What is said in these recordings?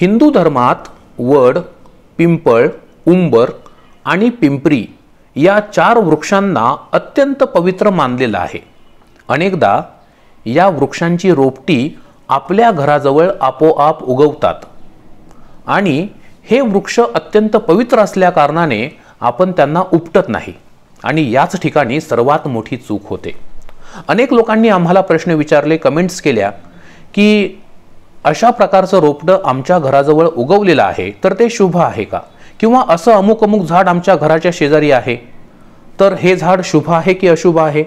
हिंदू धर्मात वड पिंपळ उंबर आणि पिंपरी या चार वृक्षांना अत्यंत पवित्र मानलेलं आहे अनेकदा या वृक्षांची रोपटी आपल्या घराजवळ आपोआप उगवतात आणि हे वृक्ष अत्यंत पवित्र असल्याकारणाने आपण त्यांना उपटत नाही आणि याच ठिकाणी सर्वात मोठी चूक होते अनेक लोकांनी आम्हाला प्रश्न विचारले कमेंट्स केल्या की अशा प्रकारचं रोपटं आमच्या घराजवळ उगवलेलं आहे तर ते शुभ आहे का किंवा असं अमुक अमुक झाड आमच्या घराच्या शेजारी आहे तर हे झाड शुभ आहे की अशुभ आहे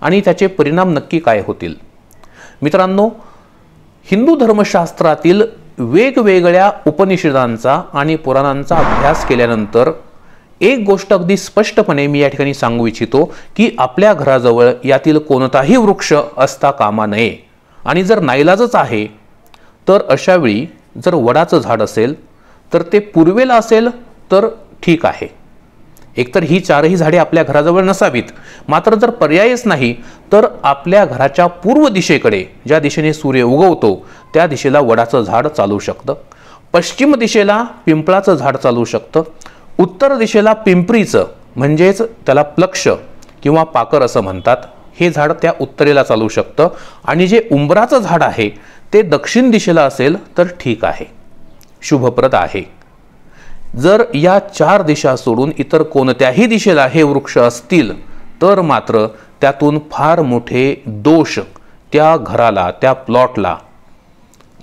आणि त्याचे परिणाम नक्की काय होतील मित्रांनो हिंदू धर्मशास्त्रातील वेगवेगळ्या उपनिषदांचा आणि पुराणांचा अभ्यास केल्यानंतर एक गोष्ट अगदी स्पष्टपणे मी या ठिकाणी सांगू इच्छितो की आपल्या घराजवळ यातील कोणताही वृक्ष असता कामा नये आणि जर नाईलाजच आहे तर अशावेळी जर वडाचं झाड असेल तर ते पूर्वेला असेल तर ठीक आहे एकतर ही चारही झाडे आपल्या घराजवळ नसावीत मात्र जर पर्यायच नाही तर आपल्या घराच्या पूर्व दिशेकडे ज्या दिशेने सूर्य उगवतो त्या दिशेला वडाचं झाड चालू शकतं पश्चिम दिशेला पिंपळाचं झाड चालू शकतं उत्तर दिशेला पिंपरीचं म्हणजेच त्याला प्लक्ष किंवा पाकर असं म्हणतात हे झाड त्या उत्तरेला चालू शकतं आणि जे उंबराचं झाड आहे ते दक्षिण दिशेला असेल तर ठीक आहे शुभप्रद आहे जर या चार दिशा सोडून इतर कोणत्याही दिशेला हे वृक्ष असतील तर मात्र त्यातून फार मोठे दोष त्या घराला त्या प्लॉटला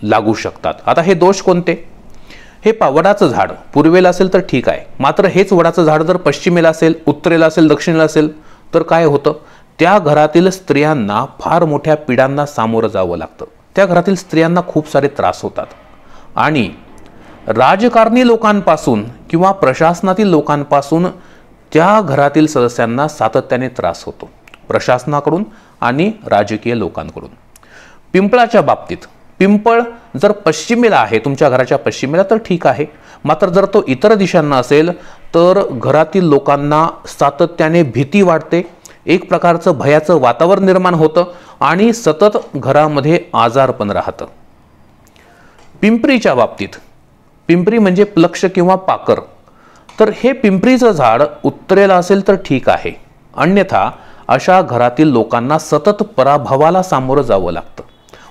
लागू शकतात आता हे दोष कोणते हे पा वडाचं झाड पूर्वेला असेल तर ठीक आहे मात्र हेच वडाचं झाड जर पश्चिमेला असेल उत्तरेला असेल दक्षिणेला असेल तर काय होतं त्या घरातील स्त्रियांना फार मोठ्या पिढ्यांना सामोरं जावं लागतं त्या घरातील स्त्रियांना खूप सारे त्रास होतात आणि राजकारणी लोकांपासून किंवा प्रशासनातील लोकांपासून त्या घरातील सदस्यांना सातत्याने त्रास होतो प्रशासनाकडून आणि राजकीय लोकांकडून पिंपळाच्या बाबतीत पिंपळ जर पश्चिमेला आहे तुमच्या घराच्या पश्चिमेला तर ठीक आहे मात्र जर तो इतर दिशांना असेल तर घरातील लोकांना सातत्याने भीती वाटते एक प्रकारचं भयाचं वातावरण निर्माण होतं आणि सतत घरामध्ये आजारपण राहतं पिंपरीच्या बाबतीत पिंपरी म्हणजे प्लक्ष किंवा पाकर तर हे पिंपरीचं झाड उत्तरेला असेल तर ठीक आहे अन्यथा अशा घरातील लोकांना सतत पराभवाला सामोरं जावं लागतं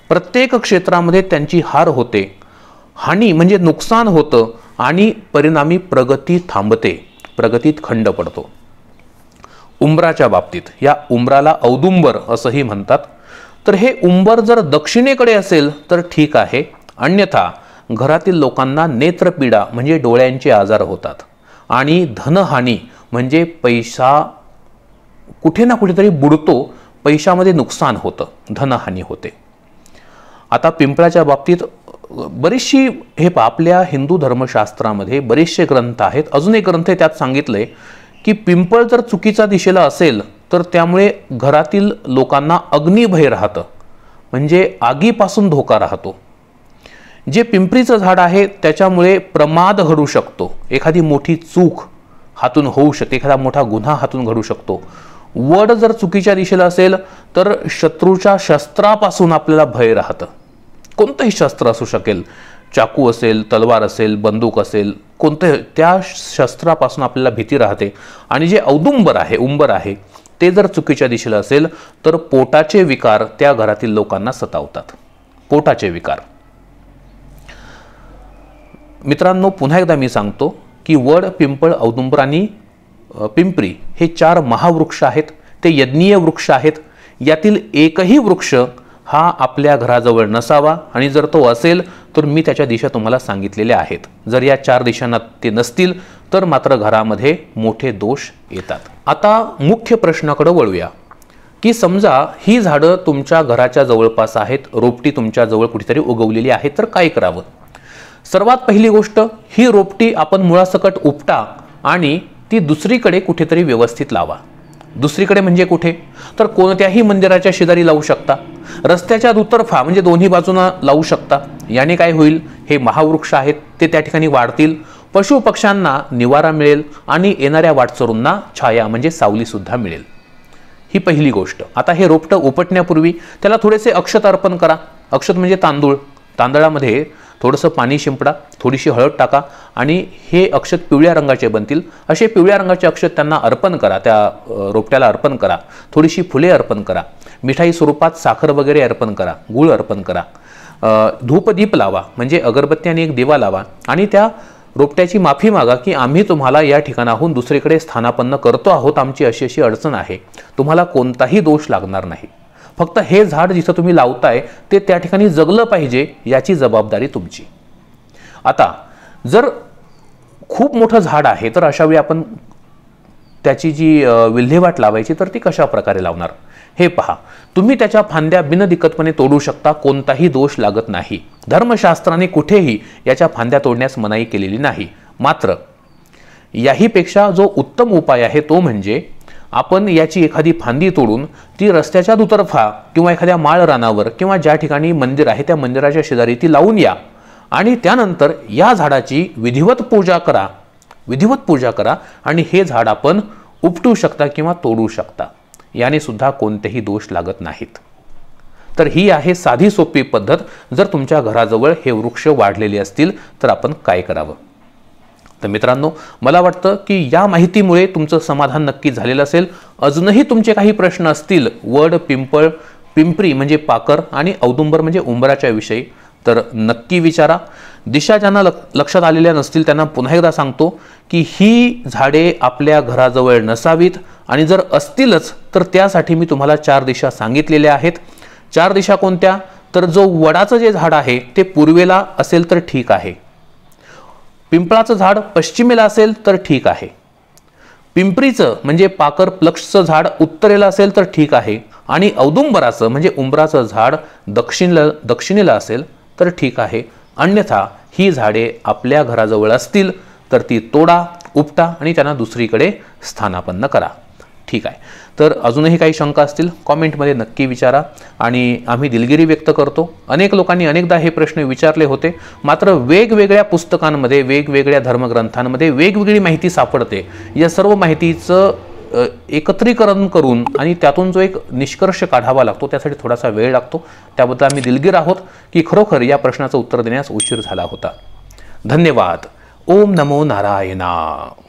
प्रत्येक क्षेत्रामध्ये त्यांची हार होते हानी म्हणजे नुकसान होतं आणि परिणामी प्रगती थांबते प्रगतीत खंड पडतो उंबराच्या बाबतीत या उंबराला औदुंबर असंही म्हणतात तर हे उंबर जर दक्षिणेकडे असेल तर ठीक आहे अन्यथा घरातील लोकांना नेत्रपीडा म्हणजे डोळ्यांचे आजार होतात आणि धनहानी म्हणजे पैसा कुठे ना कुठेतरी बुडतो पैशामध्ये नुकसान होतं धनहानी होते आता पिंपळाच्या बाबतीत बरीचशी हे आपल्या हिंदू धर्मशास्त्रामध्ये बरेचसे ग्रंथ आहेत अजून एक ग्रंथ त्यात सांगितले की पिंपळ जर चुकीच्या दिशेला असेल तर त्यामुळे घरातील लोकांना अग्निभय राहतं म्हणजे आगीपासून धोका राहतो जे पिंपरीचं झाड आहे त्याच्यामुळे प्रमाद घडू शकतो एखादी मोठी चूक हातून होऊ शकते एखादा मोठा गुन्हा हातून घडू शकतो वड जर चुकीच्या दिशेला असेल तर शत्रूच्या शस्त्रापासून आपल्याला भय राहतं कोणतंही शस्त्र असू शकेल चाकू असेल तलवार असेल बंदूक असेल कोणत्या त्या शस्त्रापासून आपल्याला भीती राहते आणि जे औदुंबर आहे उंबर आहे ते जर चुकीच्या दिशेला असेल तर पोटाचे विकार त्या घरातील लोकांना सतावतात पोटाचे विकार मित्रांनो पुन्हा एकदा मी सांगतो की वड पिंपळ औदुंबर आणि पिंपरी हे चार महावृक्ष आहेत ते यज्ञीय वृक्ष आहेत यातील एकही वृक्ष हा आपल्या घराजवळ नसावा आणि जर तो असेल तर मी त्याच्या दिशा तुम्हाला सांगितलेल्या आहेत जर या चार दिशांना ते नसतील तर मात्र घरामध्ये मोठे दोष येतात आता मुख्य प्रश्नाकडे वळूया की समजा ही झाडं तुमच्या घराच्या जवळपास आहेत रोपटी तुमच्या जवळ कुठेतरी उगवलेली आहे तर काय करावं सर्वात पहिली गोष्ट ही रोपटी आपण मुळासकट उपटा आणि ती दुसरीकडे कुठेतरी व्यवस्थित लावा दुसरीकडे म्हणजे कुठे तर कोणत्याही मंदिराच्या शेजारी लावू शकता रस्त्याच्या दुतर्फा म्हणजे दोन्ही बाजूंना लावू शकता याने काय होईल हे महावृक्ष आहेत ते त्या ठिकाणी वाढतील पशु पक्ष्यांना निवारा मिळेल आणि येणाऱ्या वाटसरूंना छाया म्हणजे सावलीसुद्धा मिळेल ही पहिली गोष्ट आता हे रोपटं उपटण्यापूर्वी त्याला थोडेसे अक्षत अर्पण करा अक्षत म्हणजे तांदूळ तांदळामध्ये थोडंसं पाणी शिंपडा थोडीशी हळद टाका आणि हे अक्षत पिवळ्या रंगाचे बनतील असे पिवळ्या रंगाचे अक्षत त्यांना अर्पण करा त्या रोपट्याला अर्पण करा थोडीशी फुले अर्पण करा मिठाई स्वरूपात साखर वगैरे अर्पण करा गूळ अर्पण करा धूपदीप लावा म्हणजे अगरबत्ती आणि एक दिवा लावा आणि त्या रोपट्याची माफी मागा की आम्ही तुम्हाला या ठिकाणाहून दुसरीकडे स्थानापन्न करतो आहोत आमची अशी अशी अडचण आहे तुम्हाला कोणताही दोष लागणार नाही फक्त हे झाड जिथं तुम्ही लावताय ते त्या ठिकाणी जगलं पाहिजे याची जबाबदारी तुमची आता जर खूप मोठं झाड आहे तर अशावेळी आपण त्याची जी विल्हेवाट लावायची तर ती कशा प्रकारे लावणार हे पहा तुम्ही त्याच्या फांद्या बिनदिक्कतपणे तोडू शकता कोणताही दोष लागत नाही धर्मशास्त्राने कुठेही याच्या फांद्या तोडण्यास मनाई केलेली नाही मात्र याहीपेक्षा जो उत्तम उपाय आहे तो म्हणजे आपण याची एखादी फांदी तोडून ती रस्त्याच्या दुतर्फा किंवा एखाद्या माळ रानावर किंवा ज्या ठिकाणी मंदिर आहे त्या मंदिराच्या शेजारी ती लावून या आणि त्यानंतर या झाडाची विधिवत पूजा करा विधिवत पूजा करा आणि हे झाड आपण उपटू शकता किंवा तोडू शकता याने सुद्धा कोणतेही दोष लागत नाहीत तर ही आहे साधी सोपी पद्धत जर तुमच्या घराजवळ हे वृक्ष वाढलेले असतील तर आपण काय करावं तर मित्रांनो मला वाटतं की या माहितीमुळे तुमचं समाधान नक्की झालेलं असेल अजूनही तुमचे काही प्रश्न असतील वड पिंपळ पिंपरी म्हणजे पाकर आणि औदुंबर म्हणजे उंबराच्या विषयी तर नक्की विचारा दिशा ज्यांना लक्षात आलेल्या नसतील त्यांना पुन्हा एकदा सांगतो की ही झाडे आपल्या घराजवळ नसावीत आणि जर असतीलच तर त्यासाठी मी तुम्हाला चार दिशा सांगितलेल्या आहेत चार दिशा कोणत्या तर जो वडाचं जे झाड आहे ते पूर्वेला असेल तर ठीक आहे पिंपळाचं झाड पश्चिमेला असेल तर ठीक आहे पिंपरीचं म्हणजे पाकर प्लक्षचं झाड उत्तरेला असेल तर ठीक आहे आणि औदुंबराचं म्हणजे उंबराचं झाड दक्षिणला दक्षिणेला असेल तर ठीक आहे अन्यथा ही झाडे आपल्या घराजवळ असतील तर ती तोडा उपटा आणि त्यांना दुसरीकडे स्थानापन्न करा ठीक आहे तर अजूनही काही शंका असतील कॉमेंटमध्ये नक्की विचारा आणि आम्ही दिलगिरी व्यक्त करतो अनेक लोकांनी अनेकदा हे प्रश्न विचारले होते मात्र वेगवेगळ्या पुस्तकांमध्ये वेगवेगळ्या धर्मग्रंथांमध्ये वेगवेगळी माहिती सापडते या सर्व माहितीचं एकत्रीकरण करून आणि त्यातून जो एक निष्कर्ष काढावा लागतो त्यासाठी थोडासा वेळ लागतो त्याबद्दल आम्ही दिलगीर आहोत की खरोखर या प्रश्नाचं उत्तर देण्यास उशीर झाला होता धन्यवाद ओम नमो नारायणा